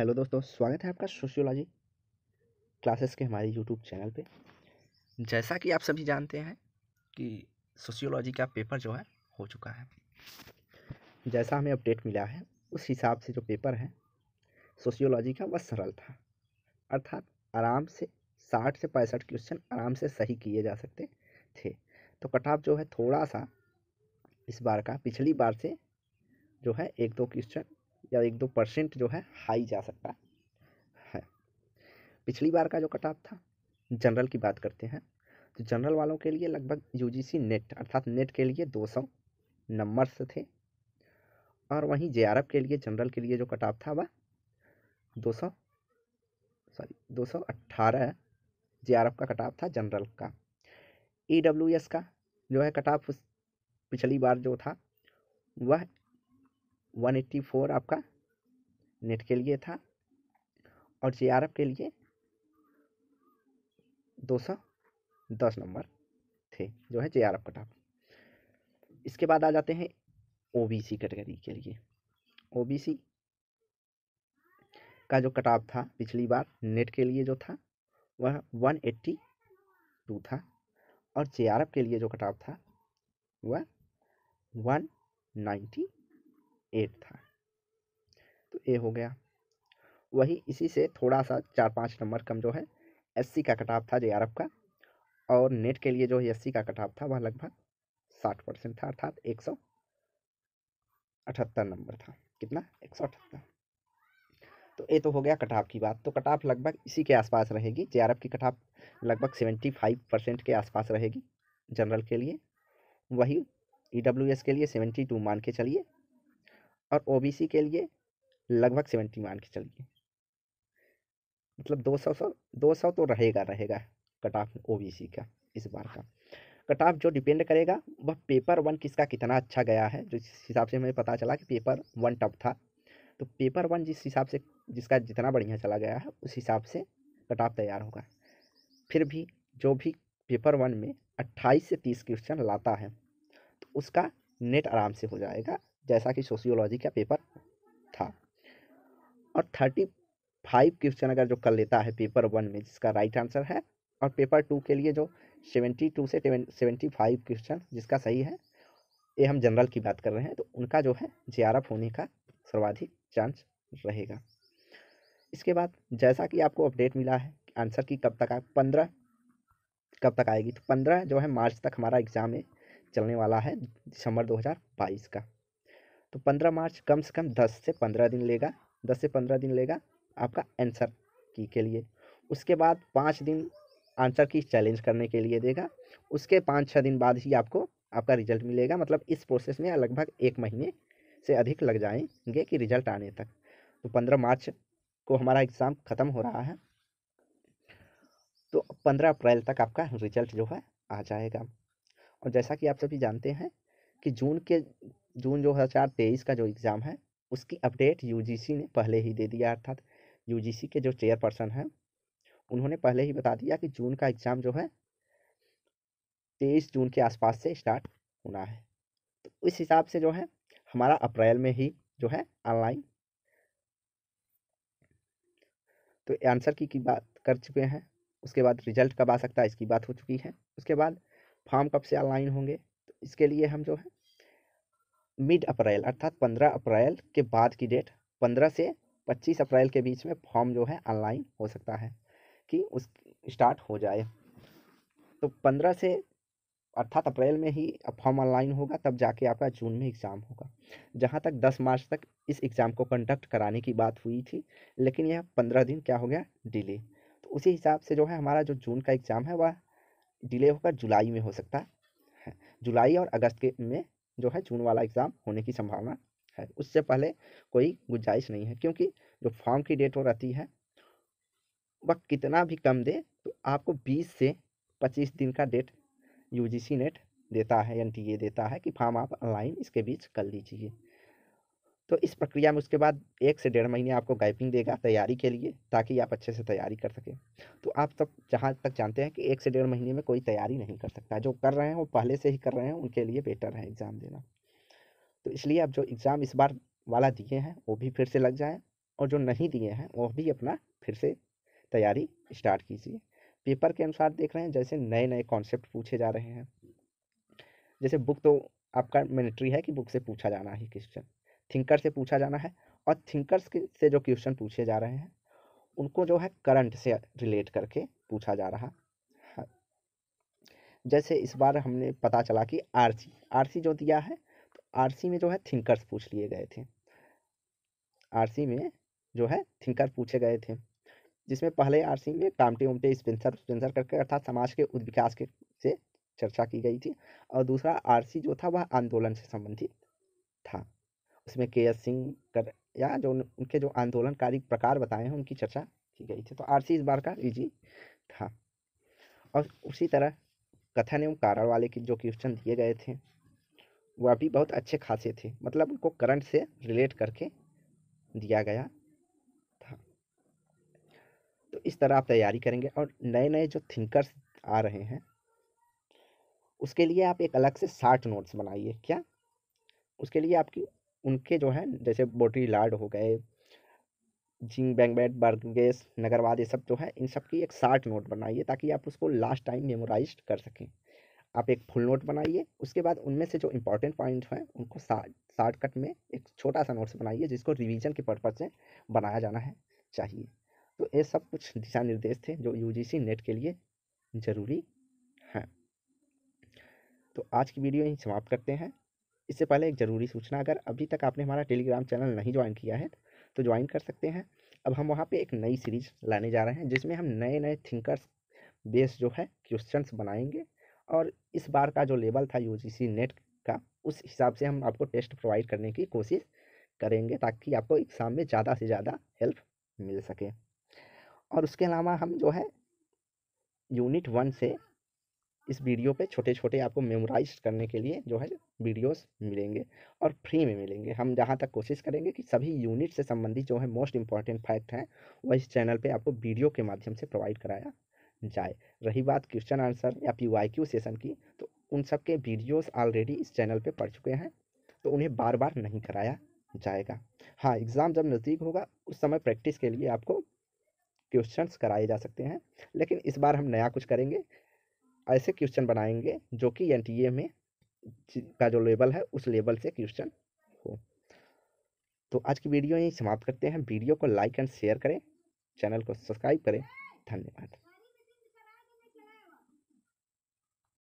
hello दोस्तों स्वागत है आपका सोशियोलॉजी क्लासेस के हमारे यूट्यूब चैनल पे जैसा कि आप सभी जानते हैं कि सोशियोलॉजी का पेपर जो है हो चुका है जैसा हमें अपडेट मिला है उस हिसाब से जो पेपर है सोशियोलॉजी का वह सरल था अर्थात आराम से साठ से पैंसठ क्वेश्चन आराम से सही किए जा सकते थे तो कटाप जो है थोड़ा सा इस बार का पिछली बार से जो है एक दो क्वेश्चन या एक दो परसेंट जो है हाई जा सकता है पिछली बार का जो ऑफ था जनरल की बात करते हैं तो जनरल वालों के लिए लगभग यूजीसी नेट अर्थात नेट के लिए 200 नंबर्स थे और वहीं एफ के लिए जनरल के लिए जो ऑफ था वह 200 सॉरी 218 एफ का ऑफ था जनरल का एस का जो है ऑफ पिछली बार जो था वह वन एट्टी फोर आपका नेट के लिए था और जे आर एफ के लिए दो सौ दस नंबर थे जो है जे आर एफ कटाफ इसके बाद आ जाते हैं ओ बी सी कैटेगरी के लिए ओ बी सी का जो कटाफ था पिछली बार नेट के लिए जो था वह वन एट्टी टू था और जे आर एफ के लिए जो कटाफ था वह वन नाइन्टी एट था तो ए हो गया वही इसी से थोड़ा सा चार पाँच नंबर कम जो है एससी का कटाव था जे का और नेट के लिए जो एस का कटाव था वह लगभग साठ परसेंट था अर्थात एक सौ अठहत्तर नंबर था कितना एक सौ अठहत्तर तो ये तो हो गया कटाप की बात तो कटाप लगभग इसी के आसपास रहेगी जे की कटाप लगभग सेवेंटी फाइव परसेंट के आसपास रहेगी जनरल के लिए वही ई के लिए सेवेंटी टू मान के चलिए और ओबीसी के लिए लगभग सेवेंटी मान के चलिए मतलब दो सौ सौ दो सौ तो रहेगा रहेगा कट ऑफ ओ का इस बार का कट ऑफ जो डिपेंड करेगा वह पेपर वन किसका कितना अच्छा गया है जो जिस हिसाब से हमें पता चला कि पेपर वन टफ था तो पेपर वन जिस हिसाब से जिसका जितना बढ़िया चला गया है उस हिसाब से कट ऑफ तैयार होगा फिर भी जो भी पेपर वन में अट्ठाईस से तीस क्वेश्चन लाता है तो उसका नेट आराम से हो जाएगा जैसा कि सोशियोलॉजी का पेपर था और थर्टी फाइव क्वेश्चन अगर जो कर लेता है पेपर वन में जिसका राइट आंसर है और पेपर टू के लिए जो सेवेंटी टू से सेवेंटी फाइव क्वेश्चन जिसका सही है ये हम जनरल की बात कर रहे हैं तो उनका जो है जे होने का सर्वाधिक चांस रहेगा इसके बाद जैसा कि आपको अपडेट मिला है आंसर की कब तक आ पंद्रह कब तक आएगी तो पंद्रह जो है मार्च तक हमारा एग्ज़ाम है चलने वाला है दिसंबर 2022 का तो पंद्रह मार्च कम से कम दस से पंद्रह दिन लेगा दस से पंद्रह दिन लेगा आपका आंसर की के लिए उसके बाद पाँच दिन आंसर की चैलेंज करने के लिए देगा उसके पाँच छः दिन बाद ही आपको आपका रिजल्ट मिलेगा मतलब इस प्रोसेस में लगभग एक महीने से अधिक लग जाएंगे कि रिजल्ट आने तक तो पंद्रह मार्च को हमारा एग्ज़ाम ख़त्म हो रहा है तो पंद्रह अप्रैल तक आपका रिजल्ट जो है आ जाएगा और जैसा कि आप सभी जानते हैं कि जून के जून दो हज़ार तेईस का जो एग्ज़ाम है उसकी अपडेट यूजीसी ने पहले ही दे दिया अर्थात यूजीसी के जो चेयरपर्सन हैं उन्होंने पहले ही बता दिया कि जून का एग्ज़ाम जो है तेईस जून के आसपास से स्टार्ट होना है तो इस हिसाब से जो है हमारा अप्रैल में ही जो है ऑनलाइन तो आंसर की, की बात कर चुके हैं उसके बाद रिजल्ट कब आ सकता है इसकी बात हो चुकी है उसके बाद फॉर्म कब से ऑनलाइन होंगे तो इसके लिए हम जो है मिड अप्रैल अर्थात पंद्रह अप्रैल के बाद की डेट पंद्रह से पच्चीस अप्रैल के बीच में फॉर्म जो है ऑनलाइन हो सकता है कि उस स्टार्ट हो जाए तो पंद्रह से अर्थात अप्रैल में ही फॉर्म ऑनलाइन होगा तब जाके आपका जून में एग्ज़ाम होगा जहाँ तक दस मार्च तक इस एग्ज़ाम को कंडक्ट कराने की बात हुई थी लेकिन यह पंद्रह दिन क्या हो गया डिले तो उसी हिसाब से जो है हमारा जो जून का एग्ज़ाम है वह डिले होकर जुलाई में हो सकता है जुलाई और अगस्त के में जो है जून वाला एग्ज़ाम होने की संभावना है उससे पहले कोई गुंजाइश नहीं है क्योंकि जो फॉर्म की डेट हो रहती है वह कितना भी कम दे तो आपको बीस से पच्चीस दिन का डेट यू नेट देता है एन देता है कि फॉर्म आप ऑनलाइन इसके बीच कर लीजिए तो इस प्रक्रिया में उसके बाद एक से डेढ़ महीने आपको गैपिंग देगा तैयारी के लिए ताकि आप अच्छे से तैयारी कर सकें तो आप सब जहाँ तक जानते हैं कि एक से डेढ़ महीने में कोई तैयारी नहीं कर सकता जो कर रहे हैं वो पहले से ही कर रहे हैं उनके लिए बेटर है एग्ज़ाम देना तो इसलिए आप जो एग्ज़ाम इस बार वाला दिए हैं वो भी फिर से लग जाए और जो नहीं दिए हैं वो भी अपना फिर से तैयारी स्टार्ट कीजिए पेपर के अनुसार देख रहे हैं जैसे नए नए कॉन्सेप्ट पूछे जा रहे हैं जैसे बुक तो आपका मैनेट्री है कि बुक से पूछा जाना ही क्वेश्चन थिंकर से पूछा जाना है और थिंकर्स से जो क्वेश्चन पूछे जा रहे हैं उनको जो है करंट से रिलेट करके पूछा जा रहा है जैसे इस बार हमने पता चला कि आरसी आरसी जो दिया है तो आरसी में जो है थिंकर्स पूछ लिए गए थे आरसी में जो है थिंकर पूछे गए थे जिसमें पहले आरसी में कामटे उमटे स्पेंसर स्पेंसर करके अर्थात समाज के उद्विकास के से चर्चा की गई थी और दूसरा आरसी जो था वह आंदोलन से संबंधित था उसमें के एस सिंह कर या जो उनके जो आंदोलनकारी प्रकार बताए हैं उनकी चर्चा की गई थी तो आर इस बार का इजी था और उसी तरह कथन एवं कारण वाले की जो क्वेश्चन दिए गए थे वह भी बहुत अच्छे खासे थे मतलब उनको करंट से रिलेट करके दिया गया था तो इस तरह आप तैयारी करेंगे और नए नए जो थिंकर्स आ रहे हैं उसके लिए आप एक अलग से शार्ट नोट्स बनाइए क्या उसके लिए आपकी उनके जो है जैसे बोटरी लार्ड हो गए जिंग बैट बर्गेस नगरवाद ये सब जो है इन सब की एक शार्ट नोट बनाइए ताकि आप उसको लास्ट टाइम मेमोराइज कर सकें आप एक फुल नोट बनाइए उसके बाद उनमें से जो इंपॉर्टेंट पॉइंट हैं उनको शार्ट कट में एक छोटा सा नोट्स बनाइए जिसको रिवीजन के पर्पज से बनाया जाना है चाहिए तो ये सब कुछ दिशा निर्देश थे जो यू नेट के लिए ज़रूरी हैं तो आज की वीडियो यहीं समाप्त करते हैं इससे पहले एक ज़रूरी सूचना अगर अभी तक आपने हमारा टेलीग्राम चैनल नहीं ज्वाइन किया है तो ज्वाइन कर सकते हैं अब हम वहाँ पे एक नई सीरीज लाने जा रहे हैं जिसमें हम नए नए थिंकर्स बेस जो है क्वेश्चंस बनाएंगे और इस बार का जो लेवल था यूजीसी नेट का उस हिसाब से हम आपको टेस्ट प्रोवाइड करने की कोशिश करेंगे ताकि आपको एग्ज़ाम में ज़्यादा से ज़्यादा हेल्प मिल सके और उसके अलावा हम जो है यूनिट वन से इस वीडियो पे छोटे छोटे आपको मेमोराइज करने के लिए जो है वीडियोस मिलेंगे और फ्री में मिलेंगे हम जहाँ तक कोशिश करेंगे कि सभी यूनिट से संबंधित जो है मोस्ट इंपॉर्टेंट फैक्ट हैं वह इस चैनल पे आपको वीडियो के माध्यम से प्रोवाइड कराया जाए रही बात क्वेश्चन आंसर या पी वाई क्यू सेशन की तो उन सब के वीडियोज़ ऑलरेडी इस चैनल पर पढ़ चुके हैं तो उन्हें बार बार नहीं कराया जाएगा हाँ एग्ज़ाम जब नज़दीक होगा उस समय प्रैक्टिस के लिए आपको क्वेश्चंस कराए जा सकते हैं लेकिन इस बार हम नया कुछ करेंगे ऐसे क्वेश्चन बनाएंगे जो कि एन में का जो लेवल है उस लेवल से क्वेश्चन हो तो आज की वीडियो यहीं समाप्त करते हैं वीडियो को लाइक एंड शेयर करें चैनल को सब्सक्राइब करें धन्यवाद